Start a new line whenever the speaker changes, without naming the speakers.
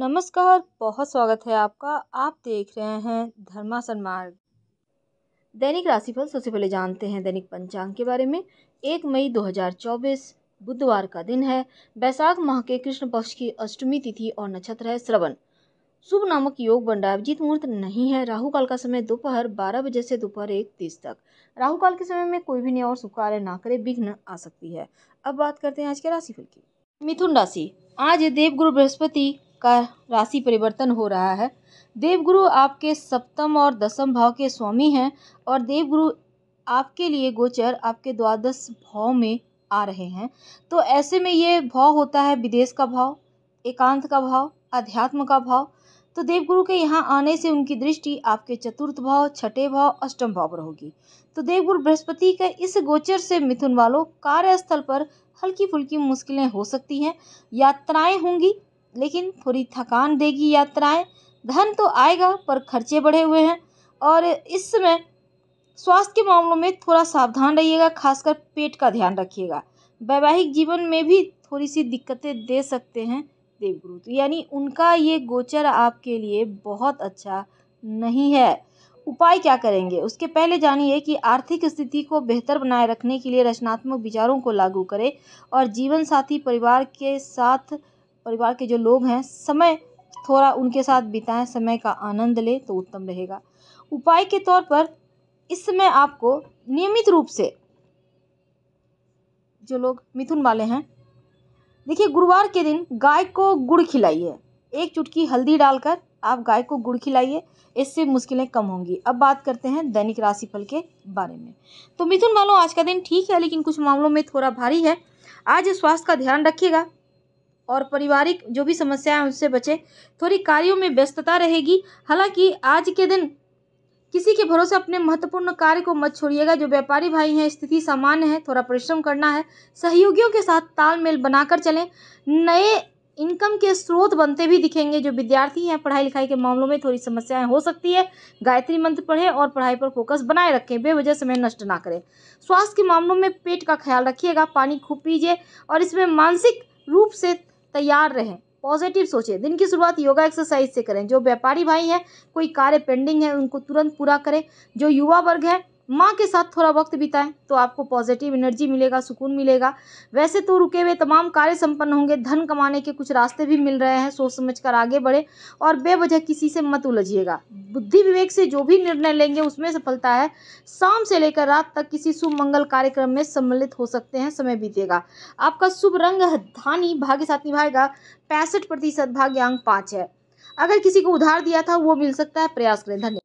नमस्कार बहुत स्वागत है आपका आप देख रहे हैं धर्मासन मार्ग दैनिक राशिफल सबसे पहले जानते हैं दैनिक पंचांग के बारे में एक मई 2024 बुधवार का दिन है बैसाख माह के कृष्ण पक्ष की अष्टमी तिथि और नक्षत्र है श्रवण शुभ नामक योग बंडा अभिजीत मुहूर्त नहीं है राहु काल का समय दोपहर बारह बजे से दोपहर एक तीस तक राहु काल के समय में कोई भी नया और शुभ कार्य ना करे विघ्न आ सकती है अब बात करते हैं आज के राशिफल की मिथुन राशि आज देवगुरु बृहस्पति का राशि परिवर्तन हो रहा है देवगुरु आपके सप्तम और दसम भाव के स्वामी हैं और देवगुरु आपके लिए गोचर आपके द्वादश भाव में आ रहे हैं तो ऐसे में ये भाव होता है विदेश का भाव एकांत का भाव अध्यात्म का भाव तो देवगुरु के यहाँ आने से उनकी दृष्टि आपके चतुर्थ भाव छठे भाव अष्टम भाव पर होगी तो देवगुरु बृहस्पति के इस गोचर से मिथुन वालों कार्यस्थल पर हल्की फुल्की मुश्किलें हो सकती हैं यात्राएं होंगी लेकिन थोड़ी थकान देगी यात्राएँ धन तो आएगा पर खर्चे बढ़े हुए हैं और इस समय स्वास्थ्य के मामलों में थोड़ा सावधान रहिएगा खासकर पेट का ध्यान रखिएगा वैवाहिक जीवन में भी थोड़ी सी दिक्कतें दे सकते हैं देवगुरु तो यानी उनका ये गोचर आपके लिए बहुत अच्छा नहीं है उपाय क्या करेंगे उसके पहले जानिए कि आर्थिक स्थिति को बेहतर बनाए रखने के लिए रचनात्मक विचारों को लागू करें और जीवन साथी परिवार के साथ परिवार के जो लोग हैं समय थोड़ा उनके साथ बिताएं समय का आनंद लें तो उत्तम रहेगा उपाय के तौर पर इस समय आपको नियमित रूप से जो लोग मिथुन वाले हैं देखिए गुरुवार के दिन गाय को गुड़ खिलाइए एक चुटकी हल्दी डालकर आप गाय को गुड़ खिलाइए इससे मुश्किलें कम होंगी अब बात करते हैं दैनिक राशिफल के बारे में तो मिथुन वालों आज का दिन ठीक है लेकिन कुछ मामलों में थोड़ा भारी है आज स्वास्थ्य का ध्यान रखिएगा और पारिवारिक जो भी समस्या है उससे बचें थोड़ी कार्यों में व्यस्तता रहेगी हालांकि आज के दिन किसी के भरोसे अपने महत्वपूर्ण कार्य को मत छोड़िएगा जो व्यापारी भाई हैं स्थिति सामान्य है थोड़ा परिश्रम करना है सहयोगियों के साथ तालमेल बनाकर चलें नए इनकम के स्रोत बनते भी दिखेंगे जो विद्यार्थी हैं पढ़ाई लिखाई के मामलों में थोड़ी समस्याएं हो सकती है गायत्री मंत्र पढ़ें और पढ़ाई पर फोकस बनाए रखें बेवजह समय नष्ट ना करें स्वास्थ्य के मामलों में पेट का ख्याल रखिएगा पानी खूब पीजिए और इसमें मानसिक रूप से तैयार रहें पॉजिटिव सोचें दिन की शुरुआत योगा एक्सरसाइज से करें जो व्यापारी भाई हैं कोई कार्य पेंडिंग है उनको तुरंत पूरा करें जो युवा वर्ग है माँ के साथ थोड़ा वक्त बिताएं तो आपको पॉजिटिव एनर्जी मिलेगा सुकून मिलेगा वैसे तो रुके हुए तमाम कार्य संपन्न होंगे धन कमाने के कुछ रास्ते भी मिल रहे हैं सोच समझ कर आगे बढ़े और बेवजह किसी से मत उलझिएगा बुद्धि विवेक से जो भी निर्णय लेंगे उसमें सफलता है शाम से लेकर रात तक किसी शुभ मंगल कार्यक्रम में सम्मिलित हो सकते हैं समय बीतेगा आपका शुभ रंग धानी भाग्य साथ निभाएगा पैंसठ प्रतिशत भाग्यांक पाँच है अगर किसी को उधार दिया था वो मिल सकता है प्रयास करें धन्यवाद